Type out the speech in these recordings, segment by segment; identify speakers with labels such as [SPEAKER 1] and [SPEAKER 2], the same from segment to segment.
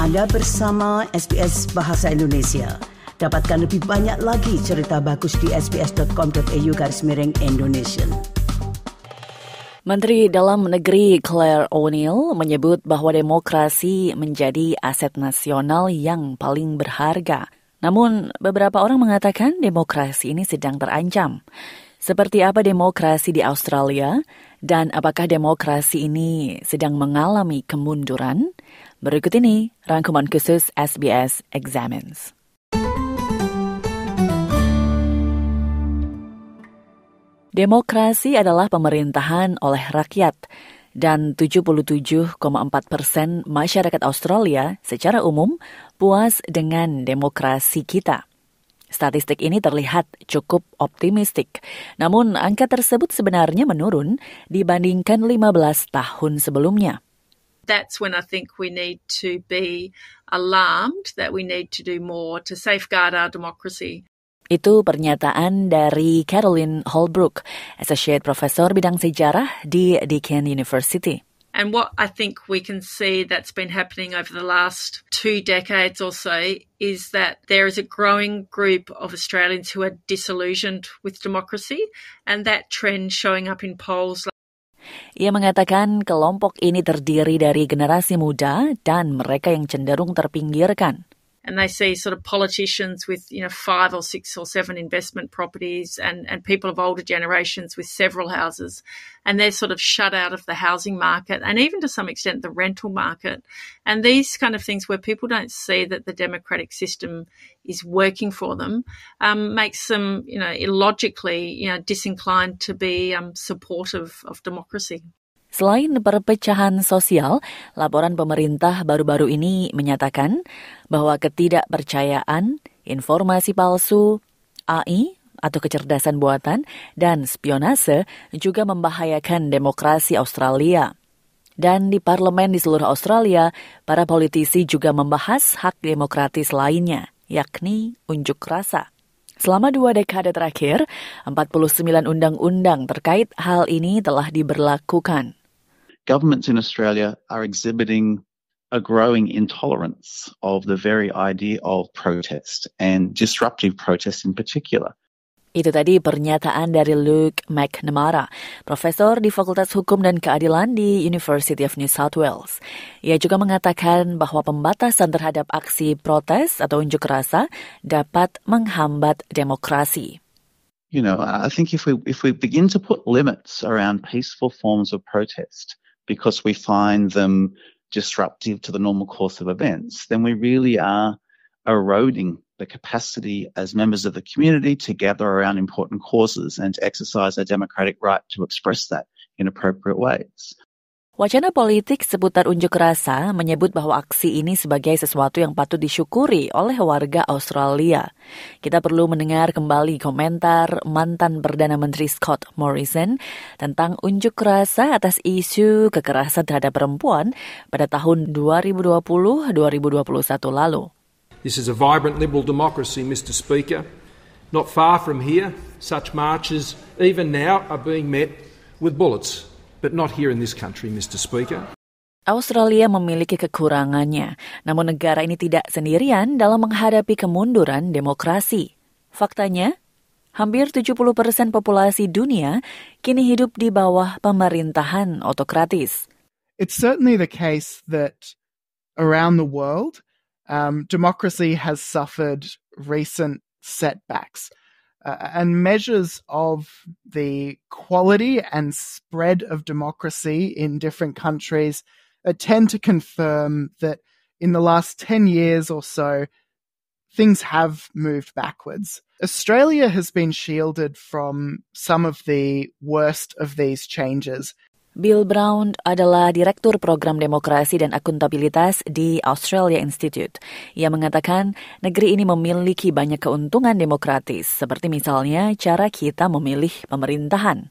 [SPEAKER 1] Anda bersama SBS Bahasa Indonesia. Dapatkan lebih banyak lagi cerita bagus di sbs.com.au garis miring Indonesia. Menteri Dalam Negeri Claire O'Neill menyebut bahwa demokrasi menjadi aset nasional yang paling berharga. Namun, beberapa orang mengatakan demokrasi ini sedang terancam. Seperti apa demokrasi di Australia dan apakah demokrasi ini sedang mengalami kemunduran? Berikut ini rangkuman khusus SBS Examines. Demokrasi adalah pemerintahan oleh rakyat dan 77,4 persen masyarakat Australia secara umum puas dengan demokrasi kita. Statistik ini terlihat cukup optimistik, namun angka tersebut sebenarnya menurun dibandingkan 15 tahun sebelumnya.
[SPEAKER 2] That's when I think we need to be alarmed that we need to do more to safeguard our democracy.
[SPEAKER 1] Itu pernyataan dari Caroline Holbrook, Associate Professor Bidang Sejarah di Deakin University.
[SPEAKER 2] And what I think we can see that's been happening over the last two decades or so is that there is a growing group of Australians who are disillusioned with democracy, and that trend showing up in polls
[SPEAKER 1] Ia mengatakan kelompok ini terdiri dari generasi muda dan mereka yang cenderung terpinggirkan.
[SPEAKER 2] and they see sort of politicians with you know five or six or seven investment properties and and people of older generations with several houses and they're sort of shut out of the housing market and even to some extent the rental market and these kind of things where people don't see that the democratic system is working for them um, makes them you know illogically you know disinclined to be um, supportive of democracy
[SPEAKER 1] Selain perpecahan sosial, laporan pemerintah baru-baru ini menyatakan bahwa ketidakpercayaan, informasi palsu, AI atau kecerdasan buatan, dan spionase juga membahayakan demokrasi Australia. Dan di parlemen di seluruh Australia, para politisi juga membahas hak demokratis lainnya, yakni unjuk rasa. Selama dua dekade terakhir, 49 undang-undang terkait hal ini telah diberlakukan.
[SPEAKER 3] governments in Australia are exhibiting a growing intolerance of the very idea of protest and disruptive protest in particular.
[SPEAKER 1] Itu tadi pernyataan dari Luke McNamara, profesor di Fakultas Hukum dan Keadilan di University of New South Wales. Ia juga mengatakan bahwa pembatasan terhadap aksi protes atau unjuk rasa dapat menghambat demokrasi.
[SPEAKER 3] You know, I think if we if we begin to put limits around peaceful forms of protest, because we find them disruptive to the normal course of events, then we really are eroding the capacity as members of the community to gather around important causes and to exercise our democratic right to express that in appropriate ways.
[SPEAKER 1] Wacana politik seputar unjuk rasa menyebut bahwa aksi ini sebagai sesuatu yang patut disyukuri oleh warga Australia. Kita perlu mendengar kembali komentar mantan Perdana Menteri Scott Morrison tentang unjuk rasa atas isu kekerasan terhadap perempuan pada tahun 2020-2021 lalu.
[SPEAKER 2] This is a vibrant liberal democracy, Mr Speaker. Not far from here, such marches even now are being met with bullets but not here in this country, Mr. Speaker.
[SPEAKER 1] Australia memiliki kekurangannya, namun negara ini tidak sendirian dalam menghadapi kemunduran demokrasi. Faktanya, hampir 70 persen populasi dunia kini hidup di bawah
[SPEAKER 3] pemerintahan otokratis. It's certainly the case that around the world, um, democracy has suffered recent setbacks. uh, and measures of the quality and spread of democracy in different countries uh, tend to confirm that in the last 10 years or so, things have moved backwards. Australia has been shielded from some of the worst of these changes. Bill Brown adalah Direktur Program Demokrasi dan Akuntabilitas di
[SPEAKER 1] Australia Institute. Ia mengatakan negeri ini memiliki banyak keuntungan demokratis,
[SPEAKER 3] seperti misalnya cara kita memilih pemerintahan.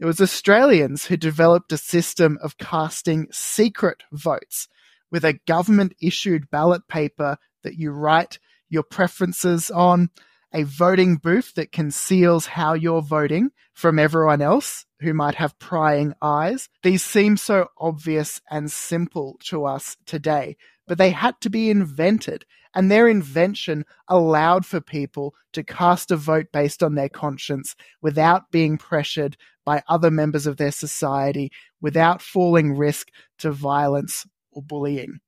[SPEAKER 3] It was Australians who developed a system of casting secret votes with a government issued ballot paper that you write your preferences on a voting booth that conceals how you're voting from everyone else who might have prying eyes. These seem so obvious and simple to us today, but they had to be invented. And their invention allowed for people to cast a vote based on their conscience without being pressured by other members of their society, without falling risk to violence or bullying.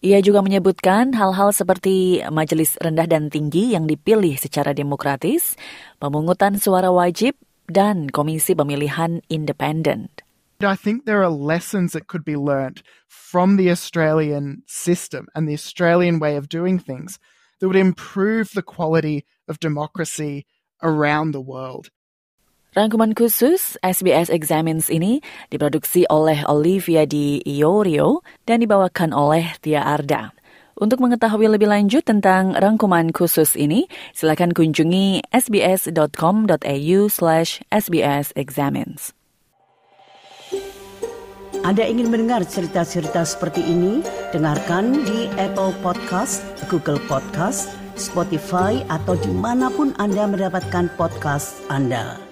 [SPEAKER 3] Ia
[SPEAKER 1] juga menyebutkan hal-hal seperti majelis rendah dan tinggi yang dipilih secara demokratis, pemungutan suara wajib, dan komisi pemilihan independen.
[SPEAKER 3] I think there are lessons that could be learnt from the Australian system and the Australian way of doing things that would improve the quality of democracy around the world. Rangkuman khusus SBS Examines ini
[SPEAKER 1] diproduksi oleh Olivia di Iorio dan dibawakan oleh Tia Arda. Untuk mengetahui lebih lanjut tentang rangkuman khusus ini, silakan kunjungi sbs.com.au slash sbsexamines. Anda ingin mendengar cerita-cerita seperti ini? Dengarkan di Apple Podcast, Google Podcast, Spotify, atau dimanapun Anda mendapatkan podcast Anda.